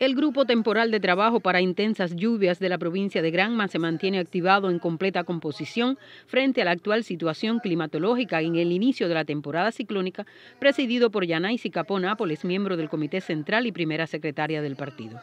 El grupo temporal de trabajo para intensas lluvias de la provincia de Granma se mantiene activado en completa composición frente a la actual situación climatológica en el inicio de la temporada ciclónica, presidido por Yanaysi Capó Nápoles, miembro del Comité Central y primera secretaria del partido.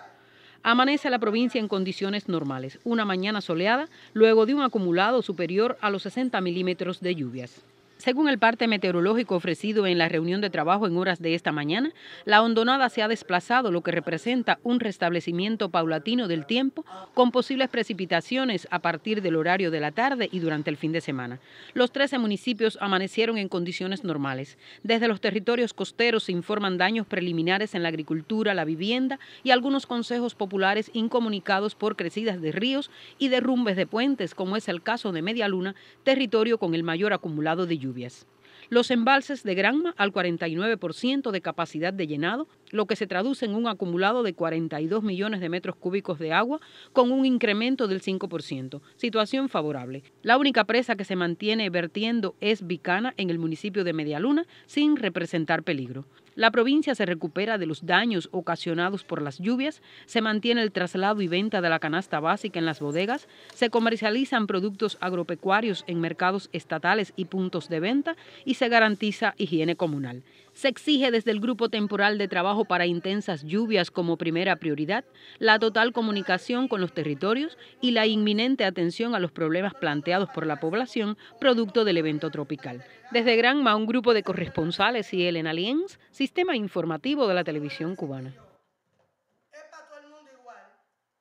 Amanece la provincia en condiciones normales, una mañana soleada, luego de un acumulado superior a los 60 milímetros de lluvias. Según el parte meteorológico ofrecido en la reunión de trabajo en horas de esta mañana, la hondonada se ha desplazado, lo que representa un restablecimiento paulatino del tiempo con posibles precipitaciones a partir del horario de la tarde y durante el fin de semana. Los 13 municipios amanecieron en condiciones normales. Desde los territorios costeros se informan daños preliminares en la agricultura, la vivienda y algunos consejos populares incomunicados por crecidas de ríos y derrumbes de puentes, como es el caso de Media Luna, territorio con el mayor acumulado de lluvia. Yes. los embalses de Granma al 49% de capacidad de llenado, lo que se traduce en un acumulado de 42 millones de metros cúbicos de agua con un incremento del 5%, situación favorable. La única presa que se mantiene vertiendo es Vicana en el municipio de Medialuna sin representar peligro. La provincia se recupera de los daños ocasionados por las lluvias, se mantiene el traslado y venta de la canasta básica en las bodegas, se comercializan productos agropecuarios en mercados estatales y puntos de venta y se garantiza higiene comunal. Se exige desde el Grupo Temporal de Trabajo para Intensas Lluvias como primera prioridad la total comunicación con los territorios y la inminente atención a los problemas planteados por la población producto del evento tropical. Desde Granma, un grupo de corresponsales y Elena Lienz, Sistema Informativo de la Televisión Cubana.